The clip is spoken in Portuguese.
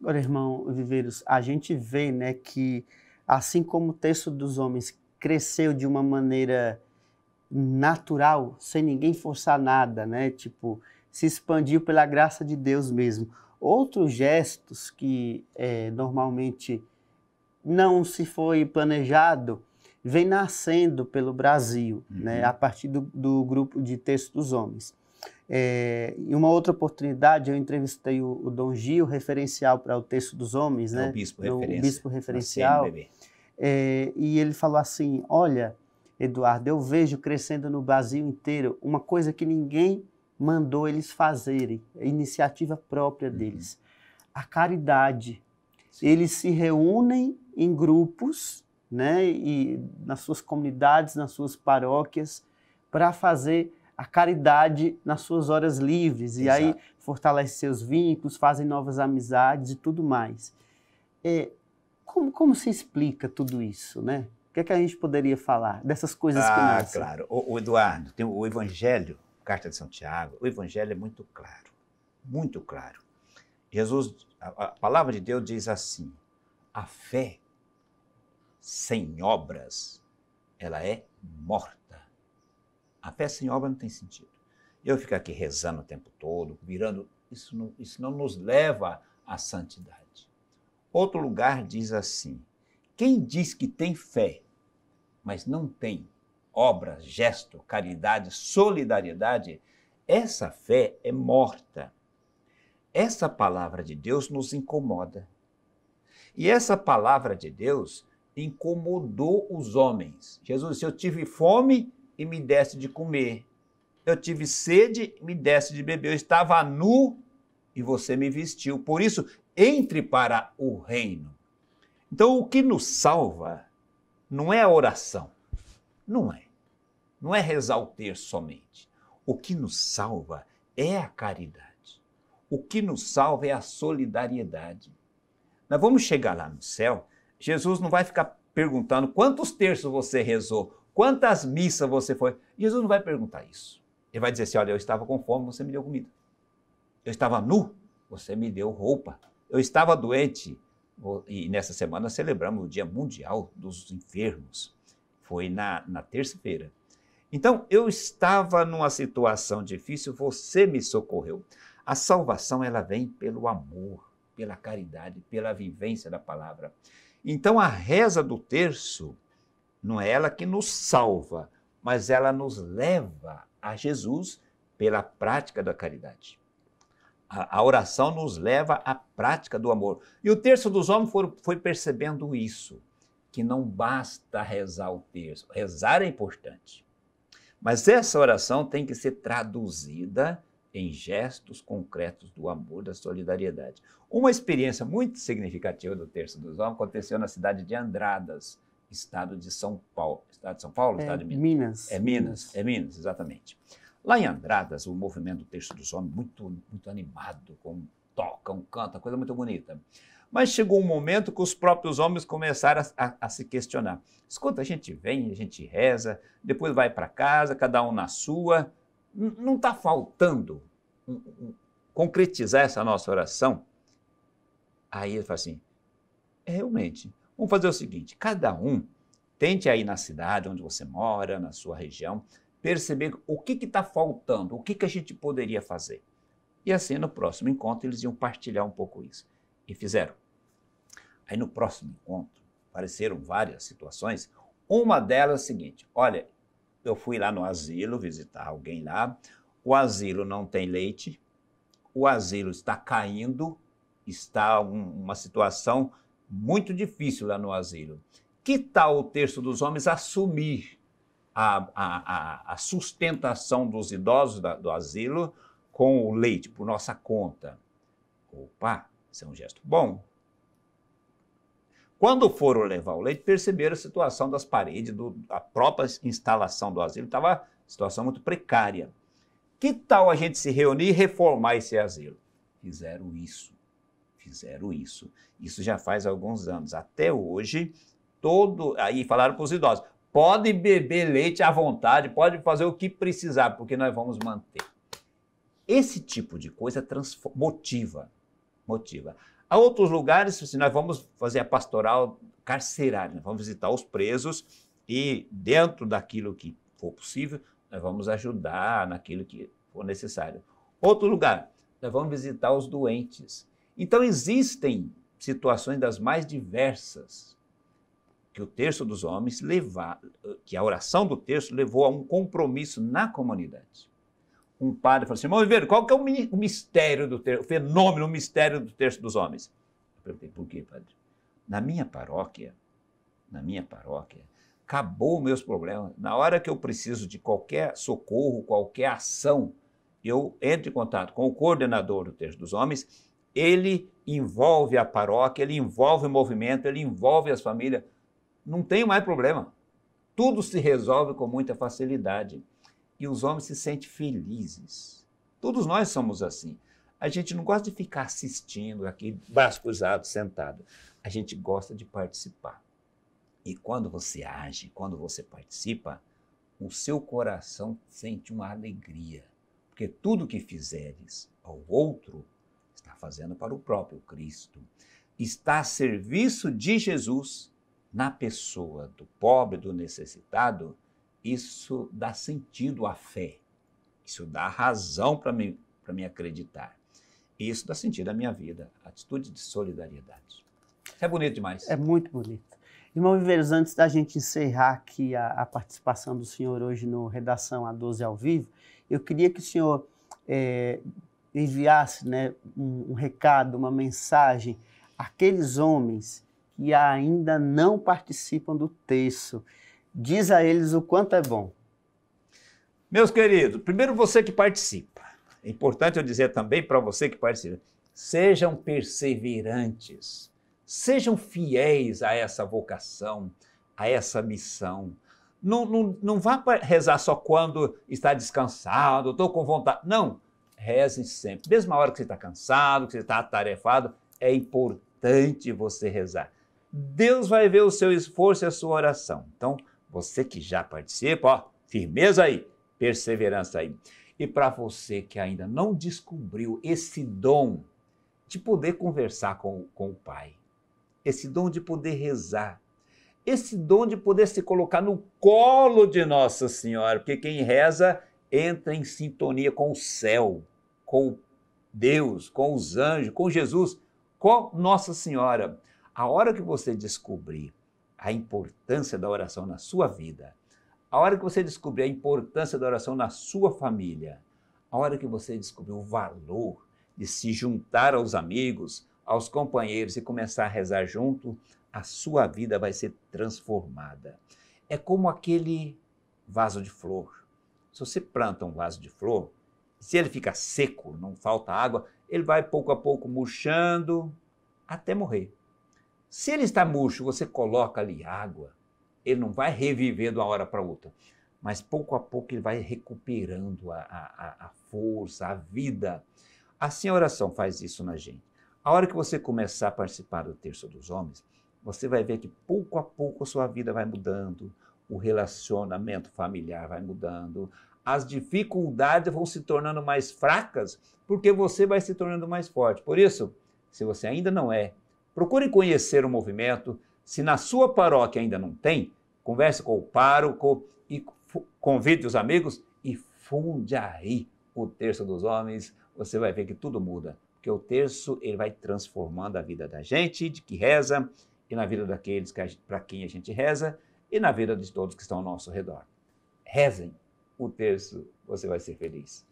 Agora, irmão Viveiros, a gente vê né, que, assim como o texto dos homens cresceu de uma maneira natural, sem ninguém forçar nada, né? Tipo, se expandiu pela graça de Deus mesmo. Outros gestos que é, normalmente não se foi planejado vem nascendo pelo Brasil, né, uhum. né? A partir do, do grupo de texto dos homens. É, em uma outra oportunidade, eu entrevistei o, o Dom Gil, referencial para o Texto dos Homens, é né? O bispo, referencial. o bispo referencial. É, e ele falou assim: Olha, Eduardo, eu vejo crescendo no Brasil inteiro uma coisa que ninguém mandou eles fazerem, é iniciativa própria uhum. deles, a caridade. Sim. Eles se reúnem em grupos, né? E nas suas comunidades, nas suas paróquias, para fazer a caridade nas suas horas livres. Exato. E aí fortalece seus vínculos, fazem novas amizades e tudo mais. É, como, como se explica tudo isso, né? O que, é que a gente poderia falar dessas coisas ah, que nascem? Ah, claro. O, o, Eduardo, tem o Evangelho, Carta de São Tiago, o Evangelho é muito claro, muito claro. Jesus, a, a palavra de Deus diz assim, a fé sem obras, ela é morta. A fé sem obra não tem sentido. Eu ficar aqui rezando o tempo todo, virando, isso não, isso não nos leva à santidade. Outro lugar diz assim: quem diz que tem fé, mas não tem obra, gesto, caridade, solidariedade, essa fé é morta. Essa palavra de Deus nos incomoda. E essa palavra de Deus incomodou os homens. Jesus disse: Eu tive fome e me desse de comer. Eu tive sede, me desse de beber. Eu estava nu e você me vestiu. Por isso, entre para o reino. Então, o que nos salva não é a oração. Não é. Não é rezar o terço somente. O que nos salva é a caridade. O que nos salva é a solidariedade. Nós vamos chegar lá no céu, Jesus não vai ficar perguntando quantos terços você rezou Quantas missas você foi? Jesus não vai perguntar isso. Ele vai dizer assim: olha, eu estava com fome, você me deu comida. Eu estava nu, você me deu roupa. Eu estava doente. E nessa semana celebramos o Dia Mundial dos Enfermos. Foi na, na terça-feira. Então, eu estava numa situação difícil, você me socorreu. A salvação, ela vem pelo amor, pela caridade, pela vivência da palavra. Então, a reza do terço não é ela que nos salva, mas ela nos leva a Jesus pela prática da caridade. A, a oração nos leva à prática do amor. E o terço dos homens foi, foi percebendo isso, que não basta rezar o terço. Rezar é importante. Mas essa oração tem que ser traduzida em gestos concretos do amor, da solidariedade. Uma experiência muito significativa do Terço dos Homens aconteceu na cidade de Andradas, estado de São Paulo. Estado de São Paulo? É, estado de Minas. Minas. É Minas, Minas, é Minas, exatamente. Lá em Andradas, o movimento do Texto dos Homens, muito, muito animado, com tocam, canta, coisa muito bonita. Mas chegou um momento que os próprios homens começaram a, a, a se questionar. Escuta, a gente vem, a gente reza, depois vai para casa, cada um na sua. não está faltando um, um, concretizar essa nossa oração? Aí ele fala assim: é, realmente, Vamos fazer o seguinte: cada um tente aí na cidade onde você mora, na sua região, perceber o que está faltando, o que, que a gente poderia fazer. E assim, no próximo encontro, eles iam partilhar um pouco isso. E fizeram. Aí, no próximo encontro, apareceram várias situações. Uma delas é a seguinte: olha, eu fui lá no asilo visitar alguém lá, o asilo não tem leite, o asilo está caindo, está um, uma situação muito difícil lá no asilo. Que tal o texto dos homens assumir a, a, a sustentação dos idosos da, do asilo com o leite, por nossa conta? Opa, isso é um gesto bom. Quando foram levar o leite, perceberam a situação das paredes, do, a própria instalação do asilo estava situação muito precária. Que tal a gente se reunir e reformar esse asilo? Fizeram isso fizeram isso. Isso já faz alguns anos. Até hoje, todo. Aí falaram para os idosos: pode beber leite à vontade, pode fazer o que precisar, porque nós vamos manter. Esse tipo de coisa transform... motiva. Motiva. Há outros lugares, assim, nós vamos fazer a pastoral carcerária, nós né? vamos visitar os presos e, dentro daquilo que for possível, nós vamos ajudar naquilo que for necessário. Outro lugar, nós vamos visitar os doentes. Então existem situações das mais diversas que o terço dos homens que a oração do terço levou a um compromisso na comunidade. Um padre falou assim: irmão Oliveira, qual que é o mistério do terço, o fenômeno, o mistério do terço dos homens? Eu perguntei: por quê, padre? Na minha paróquia, na minha paróquia, acabou meus problemas. Na hora que eu preciso de qualquer socorro, qualquer ação, eu entro em contato com o coordenador do Terço dos Homens ele envolve a paróquia, ele envolve o movimento, ele envolve as famílias. Não tem mais problema. Tudo se resolve com muita facilidade. E os homens se sentem felizes. Todos nós somos assim. A gente não gosta de ficar assistindo aqui, braço cruzado, sentado. A gente gosta de participar. E quando você age, quando você participa, o seu coração sente uma alegria. Porque tudo que fizeres ao outro, está fazendo para o próprio Cristo. Está a serviço de Jesus na pessoa do pobre, do necessitado. Isso dá sentido à fé. Isso dá razão para mim, para me acreditar. isso dá sentido à minha vida, atitude de solidariedade. É bonito demais. É muito bonito. Irmão Viveiros, antes da gente encerrar aqui a, a, participação do senhor hoje no Redação a 12 ao vivo, eu queria que o senhor é, enviasse né, um, um recado, uma mensagem àqueles homens que ainda não participam do texto. Diz a eles o quanto é bom. Meus queridos, primeiro você que participa. É importante eu dizer também para você que participa: sejam perseverantes, sejam fiéis a essa vocação, a essa missão. Não, não, não vá rezar só quando está descansado, estou com vontade. Não reze sempre. Mesma hora que você está cansado, que você está atarefado, é importante você rezar. Deus vai ver o seu esforço e a sua oração. Então, você que já participa, ó, firmeza aí, perseverança aí. E para você que ainda não descobriu esse dom de poder conversar com, com o Pai, esse dom de poder rezar, esse dom de poder se colocar no colo de Nossa Senhora, porque quem reza entra em sintonia com o céu, com Deus, com os anjos, com Jesus, com Nossa Senhora. A hora que você descobrir a importância da oração na sua vida, a hora que você descobrir a importância da oração na sua família, a hora que você descobrir o valor de se juntar aos amigos, aos companheiros e começar a rezar junto, a sua vida vai ser transformada. É como aquele vaso de flor se você planta um vaso de flor, se ele fica seco, não falta água, ele vai pouco a pouco murchando até morrer. Se ele está murcho, você coloca ali água, ele não vai reviver de uma hora para outra, mas pouco a pouco ele vai recuperando a, a, a força, a vida. Assim a oração faz isso na gente. A hora que você começar a participar do terço dos homens, você vai ver que pouco a pouco a sua vida vai mudando, o relacionamento familiar vai mudando, as dificuldades vão se tornando mais fracas, porque você vai se tornando mais forte. Por isso, se você ainda não é, procure conhecer o movimento. Se na sua paróquia ainda não tem, converse com o pároco e convide os amigos e funde aí o terço dos homens. Você vai ver que tudo muda, porque o terço ele vai transformando a vida da gente, de que reza, e na vida daqueles que para quem a gente reza, e na vida de todos que estão ao nosso redor. Rezem o texto, você vai ser feliz.